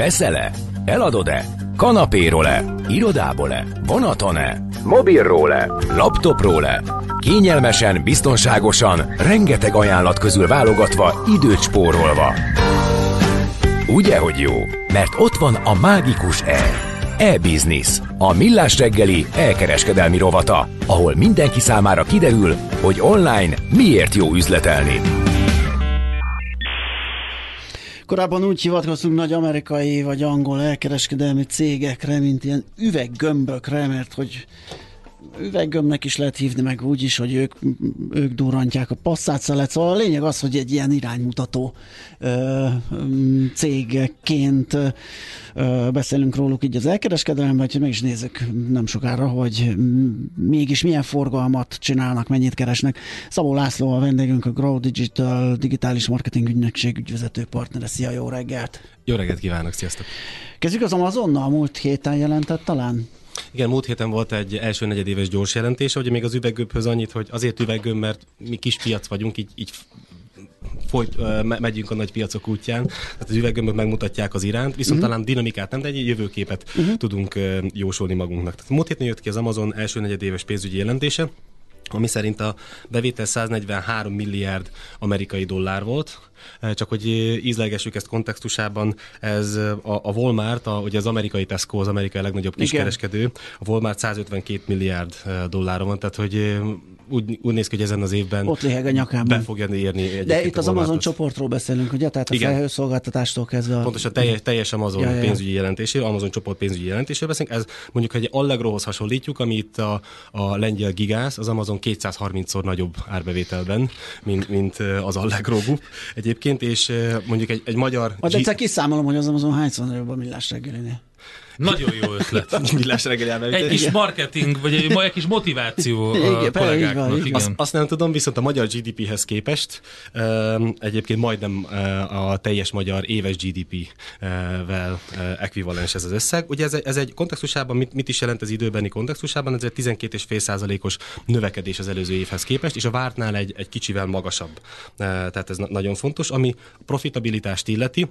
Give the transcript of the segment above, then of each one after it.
Veszele? Eladod-e? Kanapéról-e? Irodából-e? Vonaton-e? Mobilról-e? Laptopról-e? Kényelmesen, biztonságosan, rengeteg ajánlat közül válogatva, időt spórolva. Ugye, hogy jó? Mert ott van a mágikus E. E-Business, a millás reggeli e-kereskedelmi rovata, ahol mindenki számára kiderül, hogy online miért jó üzletelni. Korábban úgy hivatkoztunk nagy amerikai vagy angol elkereskedelmi cégekre, mint ilyen üveggömbökre, mert hogy üveggömnek is lehet hívni, meg úgy is, hogy ők, ők durrantják a passzát szelet. Szóval, szóval a lényeg az, hogy egy ilyen iránymutató ö, mm, cégként ö, beszélünk róluk így az elkereskedelemben, hogy meg is nézzük nem sokára, hogy mégis milyen forgalmat csinálnak, mennyit keresnek. Szabó László a vendégünk, a Grow Digital digitális marketing ügynökség ügyvezető partnere. Szia, jó reggelt! Jó reggelt kívánok, sziasztok! Kezdjük az Amazonnal, múlt héten jelentett talán? Igen, múlt héten volt egy első negyedéves gyors jelentése, ugye még az üveggömbhöz annyit, hogy azért üveggömb, mert mi kis piac vagyunk, így, így folyt, megyünk a nagy piacok útján, tehát az üveggömbök megmutatják az iránt, viszont uh-huh. talán dinamikát nem, de egy jövőképet uh-huh. tudunk jósolni magunknak. Tehát múlt héten jött ki az Amazon első negyedéves pénzügyi jelentése, ami szerint a bevétel 143 milliárd amerikai dollár volt, eh, csak hogy eh, ízlegesük ezt kontextusában, ez eh, a, a Walmart, a, ugye az amerikai Tesco, az amerikai legnagyobb kiskereskedő, Igen. a Walmart 152 milliárd dollár van, tehát hogy úgy, úgy néz ki, hogy ezen az évben ott léheg a nyakában. Be fogja érni De itt az Amazon csoportról beszélünk, ugye? Tehát a Igen. felhőszolgáltatástól kezdve. A... Pontosan teljes, teljes Amazon ja, ja, ja. pénzügyi jelentéséről, Amazon csoport pénzügyi jelentéséről beszélünk. Ez mondjuk egy Allegrohoz hasonlítjuk, ami itt a, a lengyel gigász, az Amazon 230-szor nagyobb árbevételben, mint, mint az Allegro Group egyébként, és mondjuk egy, egy magyar... Majd egyszer kiszámolom, hogy az Amazon hányszor nagyobb a millás reggelénél. Nagyon jó ötlet. Millás reggel Egy kis marketing, vagy egy, egy kis motiváció igen, a kollégáknak. Van, igen. Azt, azt nem tudom, viszont a magyar GDP-hez képest um, egyébként majdnem uh, a teljes magyar éves GDP-vel uh, eh, ekvivalens ez az összeg. Ugye ez, ez egy kontextusában, mit, mit is jelent az időbeni kontextusában? Ez egy 12,5%-os növekedés az előző évhez képest, és a vártnál egy, egy kicsivel magasabb. Uh, tehát ez na- nagyon fontos. Ami profitabilitást illeti,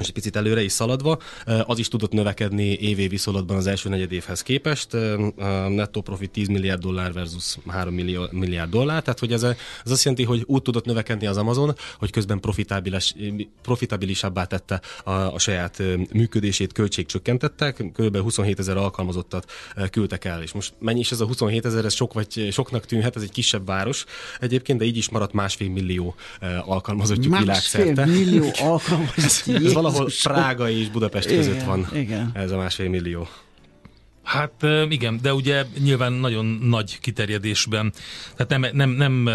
és egy picit előre is szaladva, eh, az is tudott növekedni évé viszonylatban az első negyed évhez képest. Eh, a profit 10 milliárd dollár versus 3 millió, milliárd dollár, tehát hogy ez, ez azt jelenti, hogy úgy tudott növekedni az Amazon, hogy közben profitabilis, profitabilisabbá tette a, a saját eh, működését, költségcsökkentettek, kb. 27 ezer alkalmazottat küldtek el, és most mennyi is ez a 27 ezer, ez sok vagy soknak tűnhet, ez egy kisebb város egyébként, de így is maradt másfél millió alkalmazottjuk másfél világszerte. Másfél millió alkalmazott. ez, ez valahol Prága és Budapest igen, között van igen. ez a másfél millió. Hát igen, de ugye nyilván nagyon nagy kiterjedésben, tehát nem, nem, nem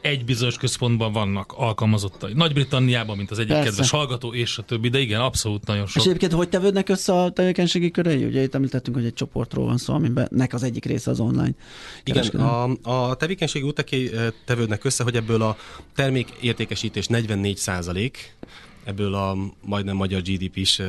egy bizonyos központban vannak alkalmazottai. Nagy-Britanniában, mint az egyik Persze. kedves hallgató, és a többi, de igen, abszolút nagyon sok. És egyébként hogy tevődnek össze a tevékenységi körei? Ugye itt említettünk, hogy egy csoportról van szó, amiben nek az egyik része az online. Igen, a, a tevékenységi utaké tevődnek össze, hogy ebből a termékértékesítés 44 százalék, ebből a majdnem magyar GDP-s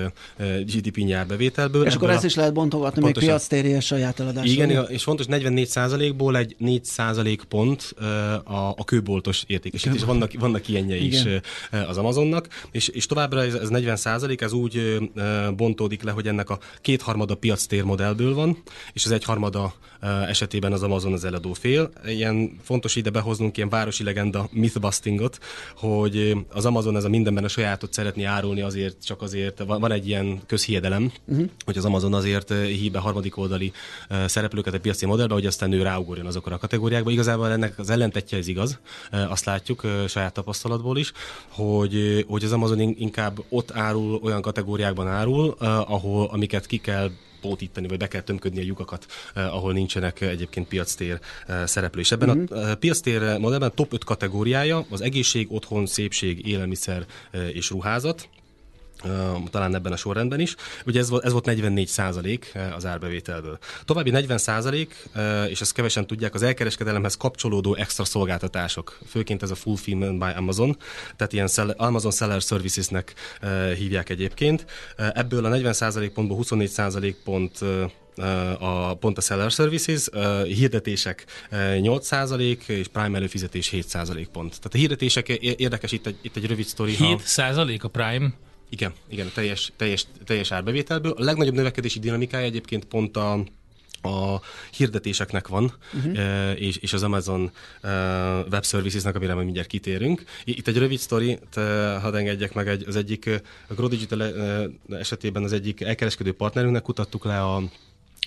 GDP nyárbevételből. És akkor ezt a... is lehet bontogatni, pontosan. még térje a saját eladásra. Igen, és fontos, 44%-ból egy 4% pont a, a kőboltos értékesítés. Vannak, vannak ilyenje is az Amazonnak, és, és továbbra ez, ez 40% ez úgy bontódik le, hogy ennek a kétharmada piactér modellből van, és az egyharmada esetében az Amazon az eladó fél. Ilyen fontos ide behoznunk ilyen városi legenda mythbustingot, hogy az Amazon ez a mindenben a saját tud szeretni árulni azért, csak azért. Van, van egy ilyen közhiedelem, uh-huh. hogy az Amazon azért eh, hív be harmadik oldali eh, szereplőket a piaci modellbe, hogy aztán ő ráugorjon azokra a kategóriákba. Igazából ennek az ellentetje ez igaz, eh, azt látjuk saját tapasztalatból is, hogy, hogy az Amazon inkább ott árul, olyan kategóriákban árul, ahol amiket ki kell pótítani, vagy be kell tömködni a lyukakat, eh, ahol nincsenek eh, egyébként piactér eh, szereplő. És ebben mm-hmm. a mhm. piactér modellben top 5 kategóriája az egészség, otthon, szépség, élelmiszer és ruházat talán ebben a sorrendben is. Ugye ez, ez volt 44 százalék az árbevételből. További 40 százalék, és ezt kevesen tudják, az elkereskedelemhez kapcsolódó extra szolgáltatások, főként ez a full Film by Amazon, tehát ilyen Amazon Seller Services-nek hívják egyébként. Ebből a 40 százalék pontból 24 százalék pont a, pont a Seller Services, a hirdetések 8% és Prime előfizetés 7% pont. Tehát a hirdetések érdekes, itt egy, itt egy rövid sztori. 7% ha... a Prime igen, igen, a teljes, teljes, teljes árbevételből. A legnagyobb növekedési dinamikája egyébként pont a, a hirdetéseknek van, uh-huh. és, és az Amazon e, web Services-nek, amire majd mindjárt kitérünk. Itt egy rövid sztori, e, hadd engedjek meg, egy, az egyik, a Digital esetében az egyik elkereskedő partnerünknek kutattuk le a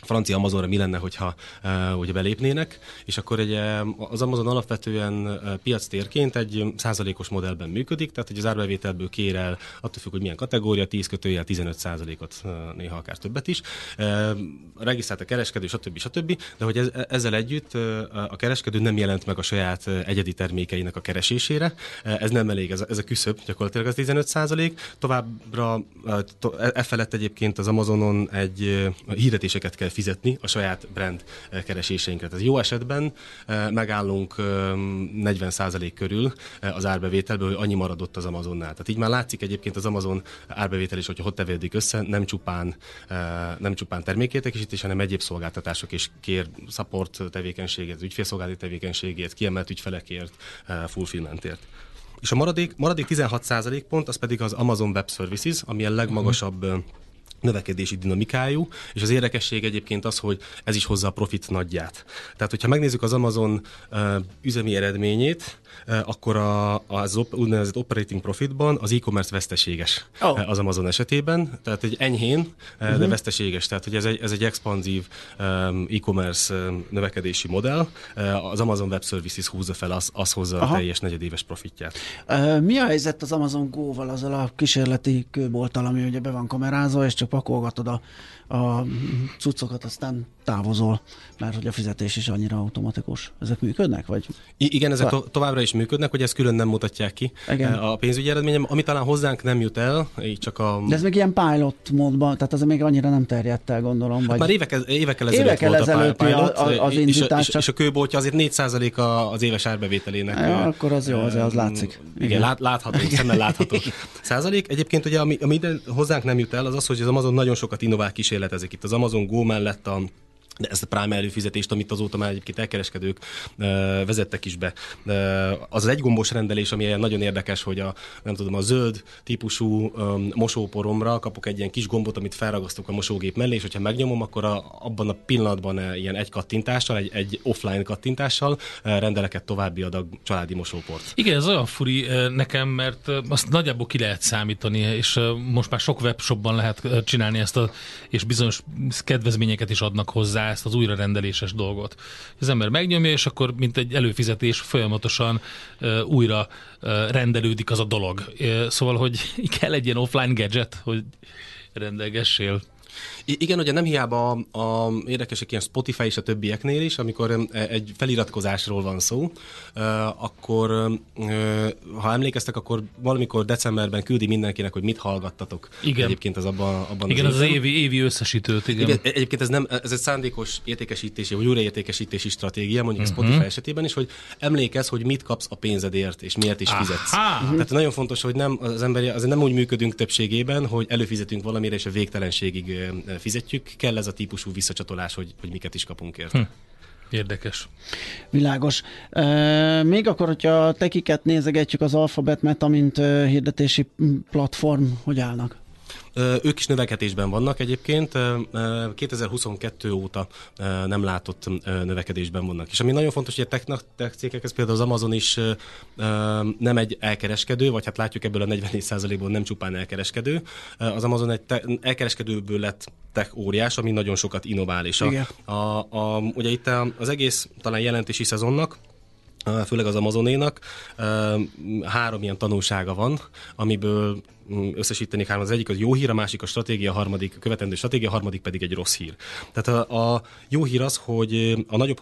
francia Amazonra mi lenne, hogyha, eh, hogyha belépnének, és akkor egy, eh, az Amazon alapvetően eh, piac térként egy százalékos modellben működik, tehát hogy az árbevételből kér el, attól függ, hogy milyen kategória, 10 kötőjel 15 százalékot, néha akár többet is, regisztrált a kereskedő, stb. stb. De hogy e, ezzel együtt a kereskedő nem jelent meg a saját egyedi termékeinek a keresésére, ez nem elég, ez ez a küszöb gyakorlatilag az 15 százalék, továbbra e, e felett egyébként az Amazonon egy hirdetéseket kell fizetni a saját brand eh, kereséseinkre. Tehát jó esetben eh, megállunk 40% eh, körül az árbevételből, hogy annyi maradott az Amazonnál. Tehát így már látszik egyébként az Amazon árbevétel is, hogyha ott tevődik össze, nem csupán, nem csupán termékértékesítés, hanem egyéb szolgáltatások is kér support tevékenységet, ügyfélszolgálati tevékenységét, kiemelt ügyfelekért, fulfillmentért. És a maradék, maradék 16 pont, az pedig az Amazon Web Services, ami a legmagasabb uh-huh növekedési dinamikájú, és az érdekesség egyébként az, hogy ez is hozza a profit nagyját. Tehát, hogyha megnézzük az Amazon uh, üzemi eredményét, Eh, akkor a, az op, úgynevezett operating profitban az e-commerce veszteséges oh. az Amazon esetében, tehát egy enyhén, uh-huh. de mhm. veszteséges, tehát hogy ez egy, ez egy expanzív e-commerce növekedési modell, az Amazon Web Services húzza fel, az, az hozza Aha. a teljes negyedéves profitját. Mi a helyzet az Amazon Go-val, azzal a kísérleti kőbolttal, ami ugye be van kamerázva, és csak pakolgatod a a cuccokat, aztán távozol, mert hogy a fizetés is annyira automatikus. Ezek működnek? Vagy? I- igen, ezek to- továbbra is működnek, hogy ezt külön nem mutatják ki. Igen. Eh, a pénzügyi eredményem, ami talán hozzánk nem jut el, így csak a... De ez még ilyen pilot módban, tehát ez még annyira nem terjedt el, gondolom. Vagy... Hát már évek, évekkel ezelőtt évekkel volt ezelőtt a pilot, a, az az és, a, és, csak... és a kőboltja azért 4% a, az éves árbevételének. Ja, eh, akkor az jó, az, az látszik. Eh, igen, igen lát, látható, szemmel látható. Százalék. Egyébként ugye, ami, ami ide hozzánk nem jut el, az az, hogy az Amazon nagyon sokat innovál kísérlet kísérletezik. Itt az Amazon Go mellett a de ezt a prime előfizetést, amit azóta már egyébként elkereskedők ö, vezettek is be. Ö, az, az egygombos rendelés, ami nagyon érdekes, hogy a, nem tudom, a zöld típusú ö, mosóporomra kapok egy ilyen kis gombot, amit felragasztok a mosógép mellé, és hogyha megnyomom, akkor a, abban a pillanatban ilyen egy kattintással, egy, egy offline kattintással rendelek egy további adag családi mosóport. Igen, ez olyan furi nekem, mert azt nagyjából ki lehet számítani, és most már sok webshopban lehet csinálni ezt, a, és bizonyos kedvezményeket is adnak hozzá hozzá ezt az újrarendeléses dolgot. Az ember megnyomja, és akkor mint egy előfizetés folyamatosan uh, újra uh, rendelődik az a dolog. Uh, szóval, hogy kell egy ilyen offline gadget, hogy rendelgessél I- igen, ugye nem hiába a, a érdekesek ilyen Spotify és a többieknél is, amikor e-, egy feliratkozásról van szó, akkor ha emlékeztek, akkor valamikor decemberben küldi mindenkinek, hogy mit hallgattatok. Igen. Egyébként az abban, abban igen, az, az, az évi, évi összesítőt, igen. igen. E-, egyébként ez, nem, ez egy szándékos értékesítési, vagy újraértékesítési stratégia, mondjuk uh-huh. Spotify esetében is, hogy emlékez, hogy mit kapsz a pénzedért, és miért is fizetsz. Aha. Tehát nagyon fontos, hogy nem az emberi, az nem úgy működünk többségében, hogy előfizetünk valamire, és a végtelenségig fizetjük. Kell ez a típusú visszacsatolás, hogy, hogy miket is kapunk érte. Hm. Érdekes. Világos. még akkor, hogyha tekiket nézegetjük, az Alphabet Meta, mint hirdetési platform, hogy állnak? Ők is növekedésben vannak egyébként, 2022 óta nem látott növekedésben vannak. És ami nagyon fontos, hogy a technak, tech cégekhez például az Amazon is nem egy elkereskedő, vagy hát látjuk ebből a 44%-ból nem csupán elkereskedő. Az Amazon egy te- elkereskedőből lett tech óriás, ami nagyon sokat innovál. És a, a, a, ugye itt az egész talán jelentési szezonnak, főleg az Amazonénak. Három ilyen tanulsága van, amiből mm, összesíteni három. Az egyik az jó hír, a másik a stratégia, a harmadik követendő stratégia, a harmadik pedig egy rossz hír. Tehát a, a jó hír az, hogy a nagyobb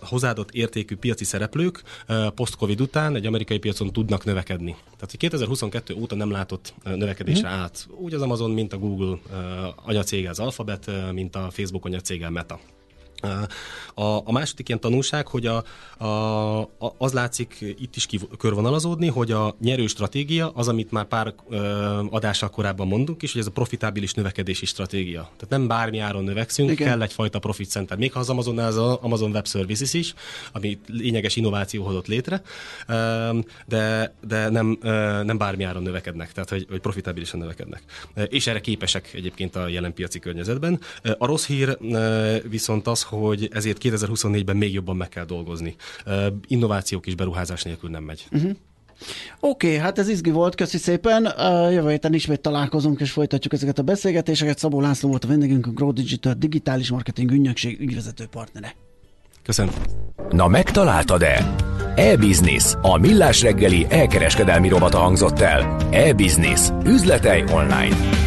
hozzáadott értékű piaci szereplők post-covid után egy amerikai piacon tudnak növekedni. Tehát 2022 óta nem látott növekedésre mm. át. Úgy az Amazon, mint a Google anyacége az Alphabet, mint a Facebook anyacége a Meta. A, a második ilyen tanulság, hogy a, a, a, az látszik itt is körvonalazódni, hogy a nyerő stratégia az, amit már pár ö, adással korábban mondunk is, hogy ez a profitábilis növekedési stratégia. Tehát nem bármi áron növekszünk, Igen. kell egyfajta profit center. Még ha az Amazon, az Amazon Web Services is, ami lényeges innováció hozott létre, ö, de, de nem, ö, nem bármi áron növekednek, tehát hogy, hogy profitábilisan növekednek. És erre képesek egyébként a jelen piaci környezetben. A rossz hír ö, viszont az, hogy ezért 2024-ben még jobban meg kell dolgozni. Innovációk is beruházás nélkül nem megy. Uh-huh. Oké, okay, hát ez izgi volt, köszi szépen. Jövő héten ismét találkozunk és folytatjuk ezeket a beszélgetéseket. Szabó László volt a vendégünk, a Grow Digital Digitális Marketing Ügynökség ügyvezető partnere. Köszönöm. Na megtaláltad-e? E-Business, a millás reggeli elkereskedelmi robata hangzott el. E-Business, üzletei online.